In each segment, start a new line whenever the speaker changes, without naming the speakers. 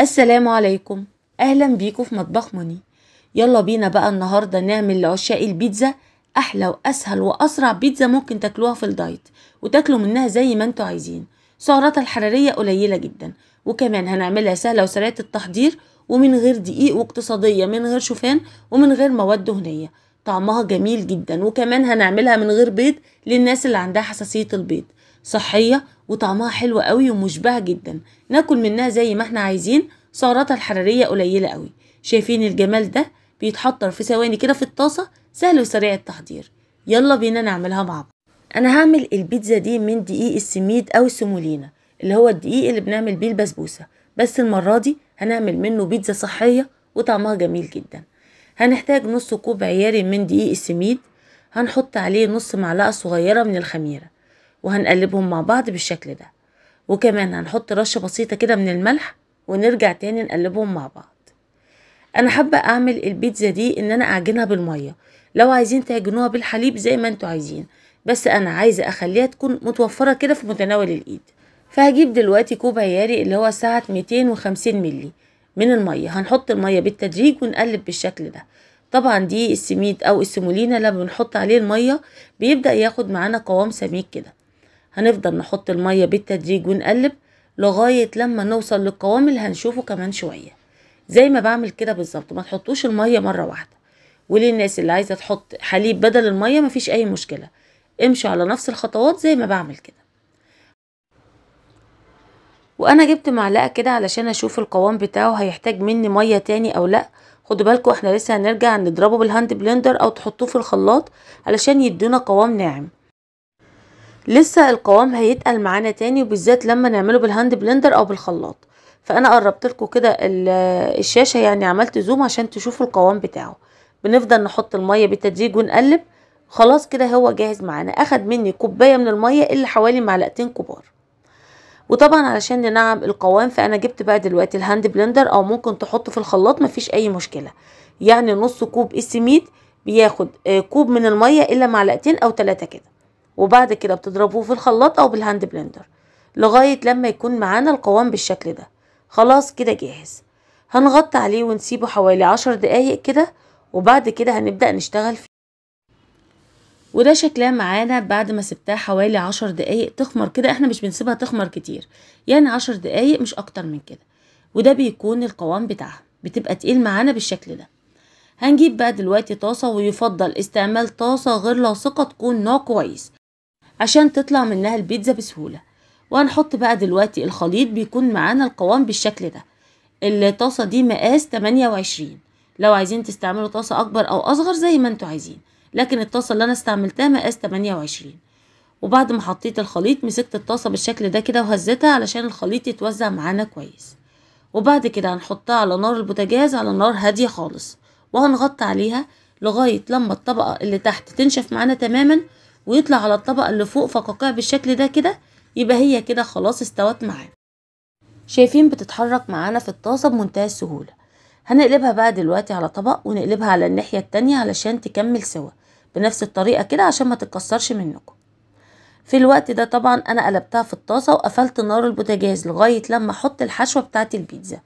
السلام عليكم أهلا بيكم في مطبخ موني يلا بينا بقى النهاردة نعمل لعشاق البيتزا أحلى وأسهل وأسرع بيتزا ممكن تاكلوها في الدايت وتاكلوا منها زي ما انتوا عايزين سعراتها الحرارية قليلة جدا وكمان هنعملها سهلة وسريعة التحضير ومن غير دقيق واقتصادية من غير شوفان ومن غير مواد دهنية طعمها جميل جدا وكمان هنعملها من غير بيض للناس اللي عندها حساسية البيض صحية وطعمها حلو قوي ومشبعة جدا ناكل منها زي ما احنا عايزين سعراتها الحرارية قليلة قوي شايفين الجمال ده بيتحطر في ثواني كده في الطاسة سهل وسريع التحضير يلا بينا نعملها مع بعض انا هعمل البيتزا دي من دقيق السميد او السمولينا اللي هو الدقيق اللي بنعمل بيه البسبوسة بس المرة دي هنعمل منه بيتزا صحية وطعمها جميل جدا هنحتاج نص كوب عياري من دقيق السميد هنحط عليه نص معلقة صغيرة من الخميرة وهنقلبهم مع بعض بالشكل ده وكمان هنحط رشة بسيطة كده من الملح ونرجع تاني نقلبهم مع بعض انا حابة اعمل البيتزا دي ان انا اعجنها بالمية لو عايزين تعجنوها بالحليب زي ما انتوا عايزين بس انا عايزة اخليها تكون متوفرة كده في متناول الايد فهجيب دلوقتي كوب عياري اللي هو سعة 250 ملي من المية هنحط المية بالتدريج ونقلب بالشكل ده طبعا دي السميد او السمولينا لما بنحط عليه المية بيبدأ ياخد معانا قوام سميك كده هنفضل نحط المية بالتدريج ونقلب لغاية لما نوصل للقوام اللي هنشوفه كمان شوية زي ما بعمل كده بالظبط ما تحطوش المية مرة واحدة وللناس اللي عايزة تحط حليب بدل المية مفيش أي مشكلة امشوا على نفس الخطوات زي ما بعمل كده وانا جبت معلقه كده علشان اشوف القوام بتاعه هيحتاج مني ميه تاني او لا خدوا بالكم احنا لسه هنرجع نضربه بالهاند بلندر او تحطوه في الخلاط علشان يدينا قوام ناعم لسه القوام هيتقل معانا تاني وبالذات لما نعمله بالهاند بلندر او بالخلاط فانا قربت لكم كده الشاشه يعني عملت زوم عشان تشوفوا القوام بتاعه بنفضل نحط الميه بالتدريج ونقلب خلاص كده هو جاهز معانا اخد مني كوبايه من الميه اللي حوالي معلقتين كبار وطبعا علشان ننعم القوام فانا جبت بقى دلوقتي الهاند بلندر او ممكن تحطه في الخلاط مفيش اي مشكله يعني نص كوب السميد بياخد آه، كوب من الميه الا معلقتين او ثلاثه كده وبعد كده بتضربوه في الخلاط او بالهاند بلندر لغاية لما يكون معانا القوام بالشكل ده خلاص كده جاهز هنغطي عليه ونسيبه حوالي عشر دقايق كده وبعد كده هنبدأ نشتغل فيه وده شكلها معانا بعد ما سبتها حوالي عشر دقايق تخمر كده احنا مش بنسيبها تخمر كتير يعني عشر دقايق مش اكتر من كده وده بيكون القوام بتاعها بتبقى تقيل معانا بالشكل ده هنجيب بقى دلوقتي طاسة ويفضل استعمال طاسة غير لاصقة تكون نوع كويس عشان تطلع منها البيتزا بسهولة وهنحط بقى دلوقتي الخليط بيكون معانا القوام بالشكل ده الطاسة دي مقاس 28 لو عايزين تستعملوا طاسة أكبر أو أصغر زي ما انتوا عايزين لكن الطاسة اللي أنا استعملتها مقاس 28 وبعد ما حطيت الخليط مسكت الطاسة بالشكل ده كده وهزيتها علشان الخليط يتوزع معانا كويس وبعد كده هنحطها على نار البوتاجاز على نار هادية خالص وهنغطي عليها لغاية لما الطبقة اللي تحت تنشف معانا تماما ويطلع على الطبقة اللي فوق فقاقيع بالشكل ده كده يبقى هي كده خلاص استوت معانا شايفين بتتحرك معانا في الطاسة بمنتهى السهولة هنقلبها بقى دلوقتي على طبق ونقلبها على الناحية التانية علشان تكمل سوا بنفس الطريقة كده عشان ما تتكسرش منكم في الوقت ده طبعا انا قلبتها في الطاسة وقفلت نار البوتاجاز لغاية لما احط الحشوة بتاعت البيتزا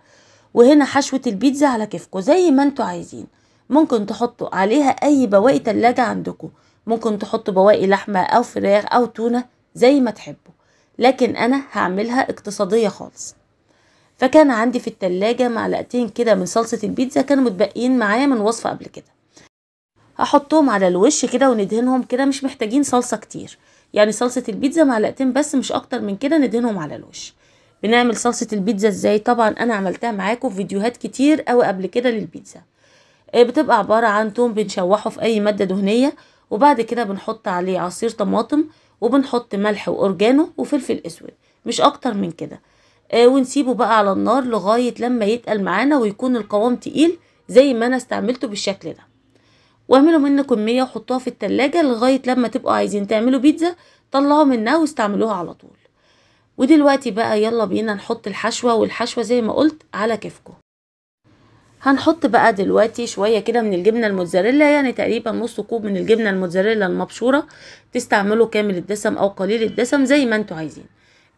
وهنا حشوة البيتزا على كيفكم زي ما انتوا عايزين ممكن تحطوا عليها اي بواقي تلاجة عندكم ممكن تحط بواقي لحمة أو فراخ أو تونة زي ما تحبوا لكن أنا هعملها اقتصادية خالص فكان عندي في التلاجة معلقتين كده من صلصة البيتزا كانوا متبقيين معايا من وصفة قبل كده هحطهم على الوش كده وندهنهم كده مش محتاجين صلصة كتير يعني صلصة البيتزا معلقتين بس مش أكتر من كده ندهنهم على الوش بنعمل صلصة البيتزا ازاي طبعا أنا عملتها معاكم في فيديوهات كتير أوي قبل كده للبيتزا آه، بتبقى عبارة عن توم بنشوحه في أي مادة دهنية وبعد كده بنحط عليه عصير طماطم وبنحط ملح وأورجانو وفلفل أسود مش أكتر من كده آه ونسيبه بقى على النار لغاية لما يتقل معانا ويكون القوام تقيل زي ما أنا استعملته بالشكل ده واعملوا منه كمية وحطوها في التلاجة لغاية لما تبقوا عايزين تعملوا بيتزا طلعوا منها واستعملوها على طول ودلوقتي بقى يلا بينا نحط الحشوة والحشوة زي ما قلت على كيفكم هنحط بقى دلوقتي شوية كده من الجبنة الموتزاريلا يعني تقريبا نص كوب من الجبنة الموتزاريلا المبشورة تستعملوا كامل الدسم او قليل الدسم زي ما انتوا عايزين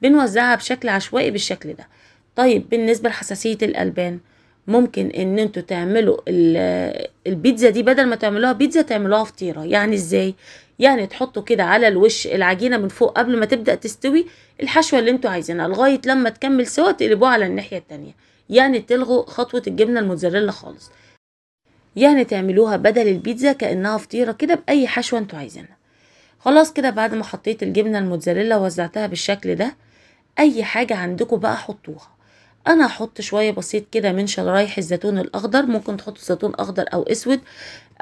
بنوزعها بشكل عشوائي بالشكل ده طيب بالنسبة لحساسية الألبان ممكن ان انتوا تعملوا البيتزا دي بدل ما تعملوها بيتزا تعملوها فطيرة يعني ازاي يعني تحطوا كده على الوش العجينة من فوق قبل ما تبدأ تستوي الحشوة اللي انتوا عايزينها لغاية لما تكمل سوا تقلبوها على الناحية التانية يعني تلغوا خطوة الجبنة الموتزاريلا خالص يعني تعملوها بدل البيتزا كأنها فطيرة كده بأي حشوة انتوا عايزينها خلاص كده بعد ما حطيت الجبنة الموتزاريلا ووزعتها بالشكل ده أي حاجة عندكم بقى حطوها انا هحط شويه بسيط كده من شرايح الزيتون الاخضر ممكن تحطوا زيتون اخضر او اسود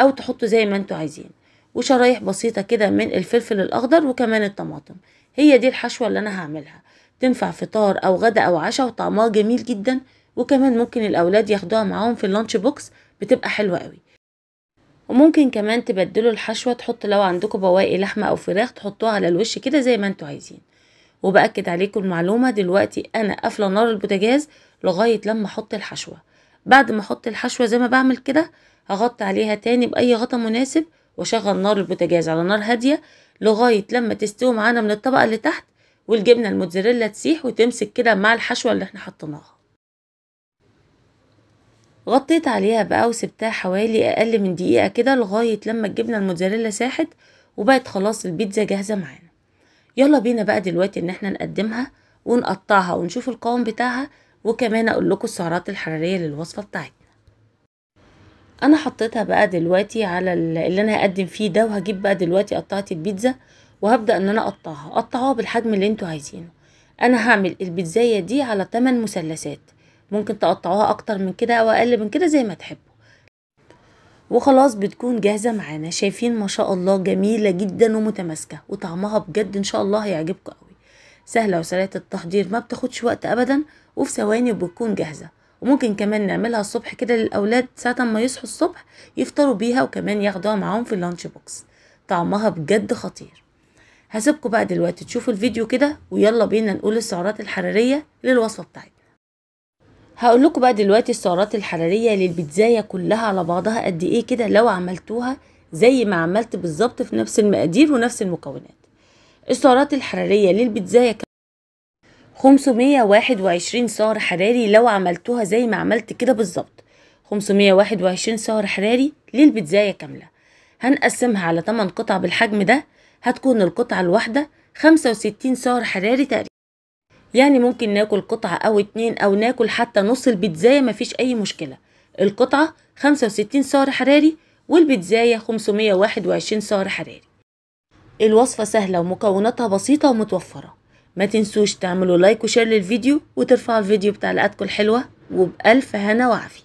او تحطوا زي ما انتوا عايزين وشرايح بسيطه كده من الفلفل الاخضر وكمان الطماطم هي دي الحشوه اللي انا هعملها تنفع فطار او غدا او عشاء وطعمها جميل جدا وكمان ممكن الأولاد ياخدوها معاهم في اللانش بوكس بتبقى حلوة قوي وممكن كمان تبدلوا الحشوة تحط لو عندكم بواقي لحمة أو فراخ تحطوها على الوش كده زي ما انتوا عايزين وبأكد عليكم المعلومة دلوقتي أنا قافلة نار البوتاجاز لغاية لما أحط الحشوة بعد ما أحط الحشوة زي ما بعمل كده هغطي عليها تاني بأي غطا مناسب وأشغل نار البوتاجاز على نار هادية لغاية لما تستوي معانا من الطبقة اللي تحت والجبنة الموتزاريلا تسيح وتمسك كده مع الحشوة اللي احنا حطيناها غطيت عليها بقى وسبتها حوالي اقل من دقيقه كده لغايه لما الجبنه الموتزاريلا ساحت وبقت خلاص البيتزا جاهزه معانا يلا بينا بقى دلوقتي ان احنا نقدمها ونقطعها ونشوف القوام بتاعها وكمان اقول لكم السعرات الحراريه للوصفه بتاعتنا انا حطيتها بقى دلوقتي على اللي انا هقدم فيه ده وهجيب بقى دلوقتي قطعه البيتزا وهبدا ان انا اقطعها قطعوها بالحجم اللي انتوا عايزينه انا هعمل البيتزايه دي على 8 مثلثات ممكن تقطعوها اكتر من كده او اقل من كده زي ما تحبوا وخلاص بتكون جاهزه معانا شايفين ما شاء الله جميله جدا ومتماسكه وطعمها بجد ان شاء الله هيعجبكم قوي سهله وسريعه التحضير ما بتاخدش وقت ابدا وفي ثواني بتكون جاهزه وممكن كمان نعملها الصبح كده للاولاد ساعه ما يصحوا الصبح يفطروا بيها وكمان ياخدوها معاهم في اللانش بوكس طعمها بجد خطير هسيبكم بقى دلوقتي تشوفوا الفيديو كده ويلا بينا نقول السعرات الحراريه للوصفه بتاعتي هقول لكم بقى دلوقتي السعرات الحراريه للبيتزايه كلها على بعضها قد ايه كده لو عملتوها زي ما عملت بالظبط في نفس المقادير ونفس المكونات السعرات الحراريه للبيتزايه 521 سعر حراري لو عملتوها زي ما عملت كده بالظبط 521 سعر حراري للبيتزاية كاملة هنقسمها على 8 قطع بالحجم ده هتكون القطعة الواحدة 65 سعر حراري تقريبا يعني ممكن ناكل قطعة أو اتنين أو ناكل حتى نص البيتزاية مفيش أي مشكلة القطعة 65 سعر حراري والبيتزاية 521 سعر حراري الوصفة سهلة ومكوناتها بسيطة ومتوفرة ما تنسوش تعملوا لايك وشير للفيديو وترفعوا الفيديو بتاع بتعليقاتكم الحلوة وبألف هنا وعافية